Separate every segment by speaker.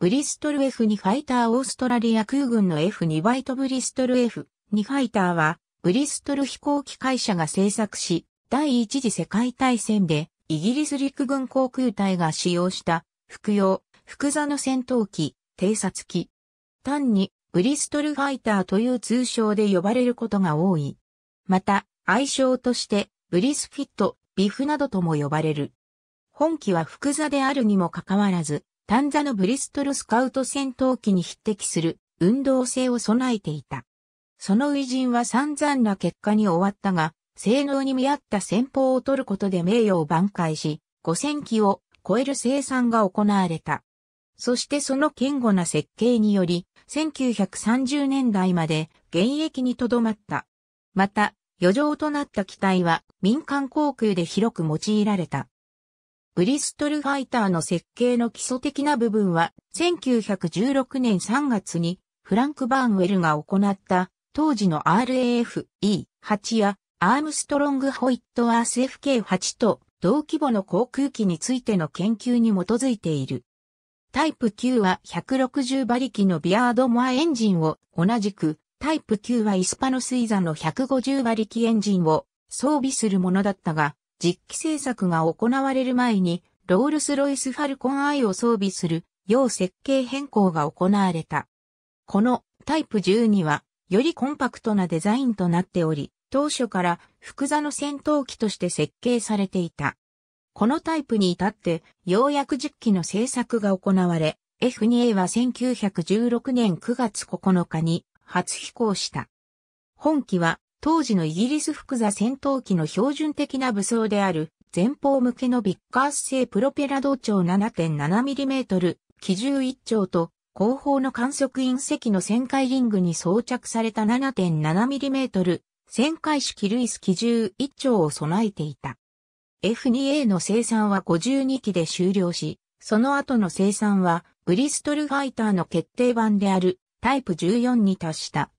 Speaker 1: ブリストル F2 ファイターオーストラリア空軍の F2 バイトブリストル F2 ファイターは、ブリストル飛行機会社が製作し、第一次世界大戦で、イギリス陸軍航空隊が使用した、服用、複座の戦闘機、偵察機。単に、ブリストルファイターという通称で呼ばれることが多い。また、愛称として、ブリスフィット、ビフなどとも呼ばれる。本機は複座であるにもかかわらず、ン座のブリストルスカウト戦闘機に匹敵する運動性を備えていた。その偉人は散々な結果に終わったが、性能に見合った戦法を取ることで名誉を挽回し、5000機を超える生産が行われた。そしてその堅固な設計により、1930年代まで現役にとどまった。また、余剰となった機体は民間航空で広く用いられた。ブリストルファイターの設計の基礎的な部分は、1916年3月に、フランク・バーンウェルが行った、当時の RAF-E8 や、アームストロング・ホイット・アース FK-8 と、同規模の航空機についての研究に基づいている。タイプ9は160馬力のビアードモアエンジンを同じく、タイプ9はイスパノスイザの150馬力エンジンを装備するものだったが、実機製作が行われる前に、ロールスロイス・ファルコンアイを装備する、要設計変更が行われた。このタイプ12は、よりコンパクトなデザインとなっており、当初から複座の戦闘機として設計されていた。このタイプに至って、ようやく10機の製作が行われ、F2A は1916年9月9日に初飛行した。本機は当時のイギリス複座戦闘機の標準的な武装である前方向けのビッカース製プロペラ同長 7.7mm 機銃1丁と後方の観測員席の旋回リングに装着された 7.7mm 旋回式ルイス機銃1丁を備えていた。F2A の生産は52機で終了し、その後の生産はブリストルファイターの決定版であるタイプ14に達した。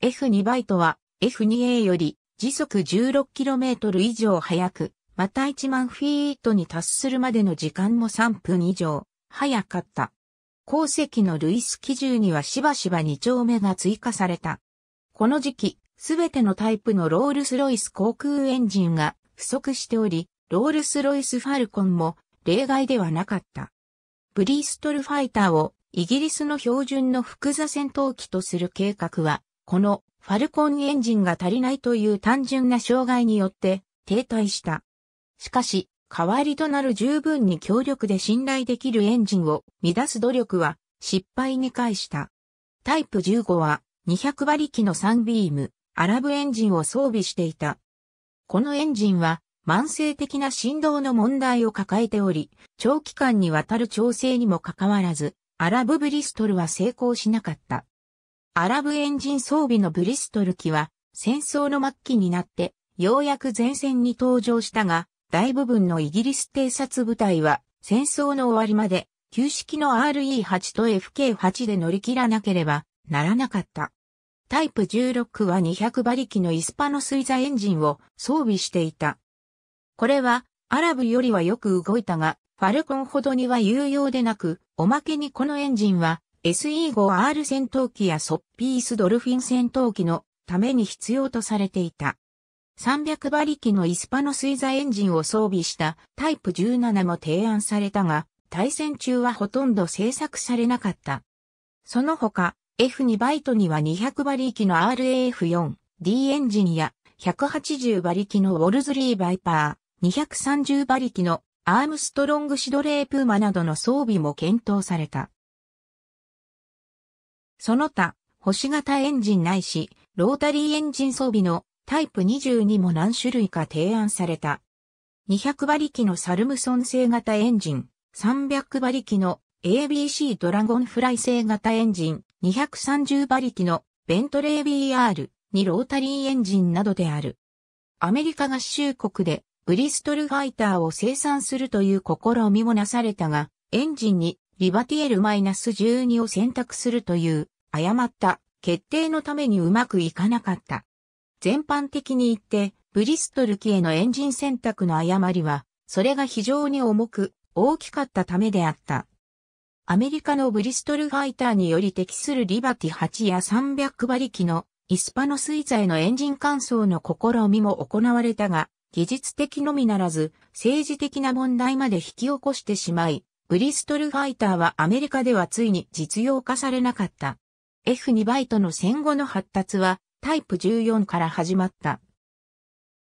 Speaker 1: F2 バイトは F2A より時速 16km 以上速く、また1万フィートに達するまでの時間も3分以上、早かった。鉱石のルイス基準にはしばしば2丁目が追加された。この時期、すべてのタイプのロールスロイス航空エンジンが不足しており、ロールスロイスファルコンも例外ではなかった。ブリストルファイターをイギリスの標準の複座戦闘機とする計画はこのファルコンエンジンが足りないという単純な障害によって停滞した。しかし、代わりとなる十分に強力で信頼できるエンジンを乱す努力は失敗に返した。タイプ15は200馬力の3ビーム、アラブエンジンを装備していた。このエンジンは慢性的な振動の問題を抱えており、長期間にわたる調整にもかかわらず、アラブブリストルは成功しなかった。アラブエンジン装備のブリストル機は戦争の末期になってようやく前線に登場したが大部分のイギリス偵察部隊は戦争の終わりまで旧式の RE8 と FK8 で乗り切らなければならなかった。タイプ16は200馬力のイスパノスイザエンジンを装備していた。これはアラブよりはよく動いたが、ファルコンほどには有用でなく、おまけにこのエンジンは SE5R 戦闘機やソッピースドルフィン戦闘機のために必要とされていた。300馬力のイスパノ水座エンジンを装備したタイプ17も提案されたが、対戦中はほとんど製作されなかった。その他、F2 バイトには200馬力の RAF4D エンジンや180馬力のウォルズリーバイパー、230馬力のアームストロングシドレープーマなどの装備も検討された。その他、星型エンジンないし、ロータリーエンジン装備のタイプ22も何種類か提案された。200馬力のサルムソン製型エンジン、300馬力の ABC ドラゴンフライ製型エンジン、230馬力のベントレー BR にロータリーエンジンなどである。アメリカ合衆国でブリストルファイターを生産するという試みもなされたが、エンジンにリバティエル -12 を選択するという誤った決定のためにうまくいかなかった。全般的に言って、ブリストル機へのエンジン選択の誤りは、それが非常に重く、大きかったためであった。アメリカのブリストルファイターにより適するリバティ8や300馬力のイスパノスイザへのエンジン換装の試みも行われたが、技術的のみならず政治的な問題まで引き起こしてしまい、ブリストルファイターはアメリカではついに実用化されなかった。F2 バイトの戦後の発達はタイプ14から始まった。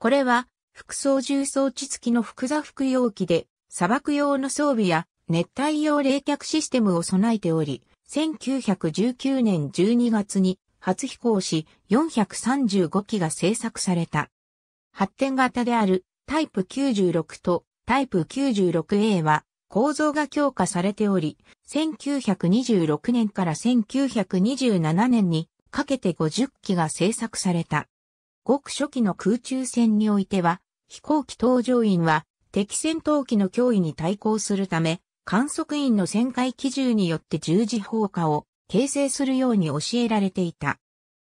Speaker 1: これは、副操縦装置付きの複座服用機で、砂漠用の装備や熱帯用冷却システムを備えており、1919年12月に初飛行し435機が製作された。発展型であるタイプ96とタイプ 96A は構造が強化されており、1926年から1927年にかけて50機が製作された。ごく初期の空中戦においては、飛行機搭乗員は敵戦闘機の脅威に対抗するため、観測員の旋回基準によって十字砲火を形成するように教えられていた。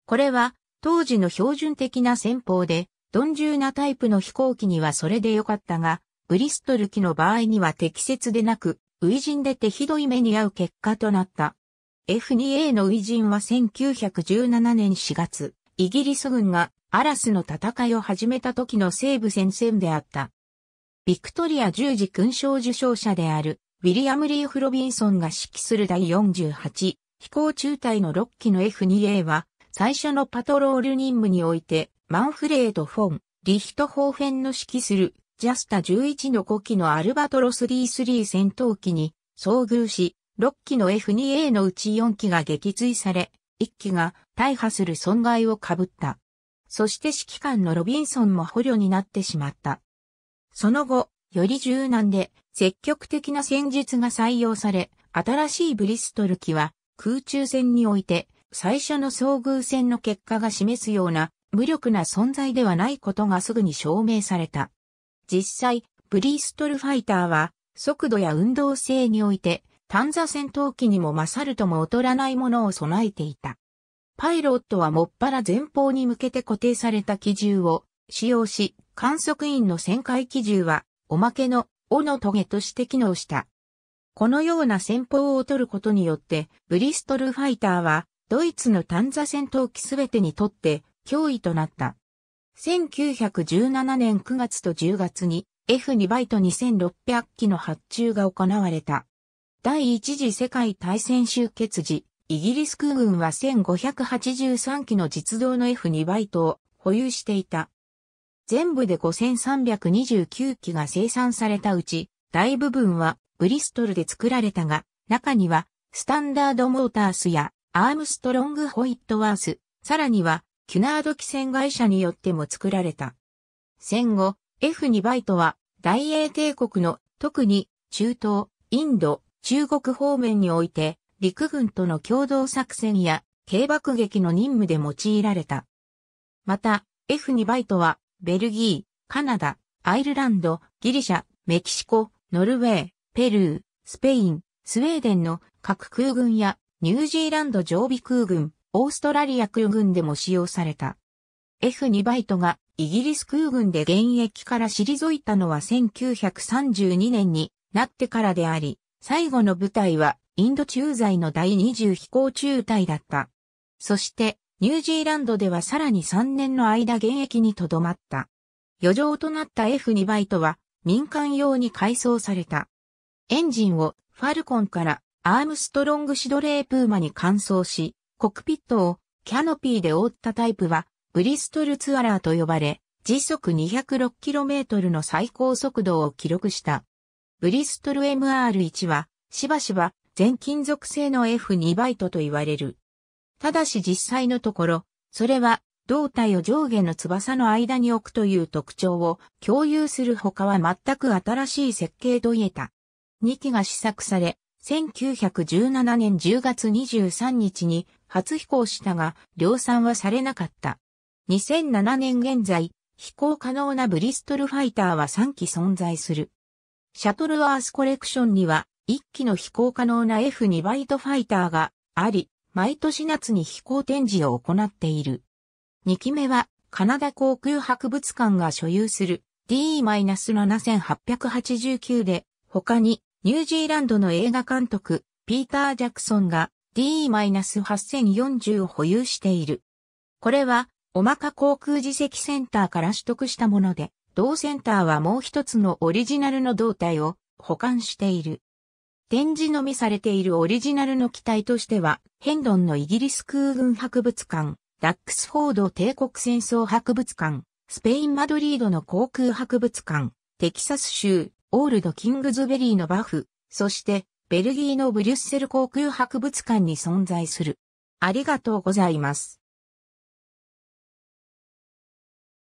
Speaker 1: これは当時の標準的な戦法で、鈍重なタイプの飛行機にはそれでよかったが、ブリストル機の場合には適切でなく、ウジンで手ひどい目に遭う結果となった。F2A のウジンは1917年4月、イギリス軍がアラスの戦いを始めた時の西部戦線であった。ビクトリア十字勲章受章者である、ウィリアム・リーフ・ロビンソンが指揮する第48飛行中隊の6機の F2A は、最初のパトロール任務において、マンフレード・フォン、リヒト・ホーフェンの指揮するジャスタ11の5機のアルバトロス33戦闘機に遭遇し、6機の F2A のうち4機が撃墜され、1機が大破する損害を被った。そして指揮官のロビンソンも捕虜になってしまった。その後、より柔軟で積極的な戦術が採用され、新しいブリストル機は空中戦において最初の遭遇戦の結果が示すような無力な存在ではないことがすぐに証明された。実際、ブリストルファイターは、速度や運動性において、単座戦闘機にも勝るとも劣らないものを備えていた。パイロットはもっぱら前方に向けて固定された機銃を使用し、観測員の旋回機銃は、おまけの、尾のトゲとして機能した。このような戦法を取ることによって、ブリストルファイターは、ドイツの単座戦闘機すべてにとって、脅威となった。1917年9月と10月に F2 イト2600機の発注が行われた。第一次世界大戦終結時、イギリス空軍は1583機の実動の F2 バイトを保有していた。全部で5329機が生産されたうち、大部分はブリストルで作られたが、中にはスタンダードモータースやアームストロングホイットワース、さらにはキュナード機船会社によっても作られた。戦後、F2 バイトは大英帝国の特に中東、インド、中国方面において陸軍との共同作戦や軽爆撃の任務で用いられた。また、F2 バイトはベルギー、カナダ、アイルランド、ギリシャ、メキシコ、ノルウェー、ペルー、スペイン、スウェーデンの各空軍やニュージーランド常備空軍、オーストラリア空軍でも使用された。F2 バイトがイギリス空軍で現役から退いたのは1932年になってからであり、最後の部隊はインド駐在の第20飛行中隊だった。そしてニュージーランドではさらに3年の間現役にとどまった。余剰となった F2 バイトは民間用に改装された。エンジンをファルコンからアームストロングシドレープーマに換装し、コクピットをキャノピーで覆ったタイプは、ブリストルツアラーと呼ばれ、時速 206km の最高速度を記録した。ブリストル MR1 は、しばしば全金属製の F2 バイトと言われる。ただし実際のところ、それは胴体を上下の翼の間に置くという特徴を共有する他は全く新しい設計と言えた。2機が試作され、1917年10月23日に初飛行したが、量産はされなかった。2007年現在、飛行可能なブリストルファイターは3機存在する。シャトルワースコレクションには、1機の飛行可能な F2 バイトファイターがあり、毎年夏に飛行展示を行っている。2機目は、カナダ航空博物館が所有する DE-7889 で、他にニュージーランドの映画監督、ピーター・ジャクソンが D-8040 を保有している。これは、おまか航空自責センターから取得したもので、同センターはもう一つのオリジナルの胴体を保管している。展示のみされているオリジナルの機体としては、ヘンドンのイギリス空軍博物館、ダックスフォード帝国戦争博物館、スペインマドリードの航空博物館、テキサス州、オールドキングズベリーのバフ、そしてベルギーのブリュッセル航空博物館に存在する。ありがとうございます。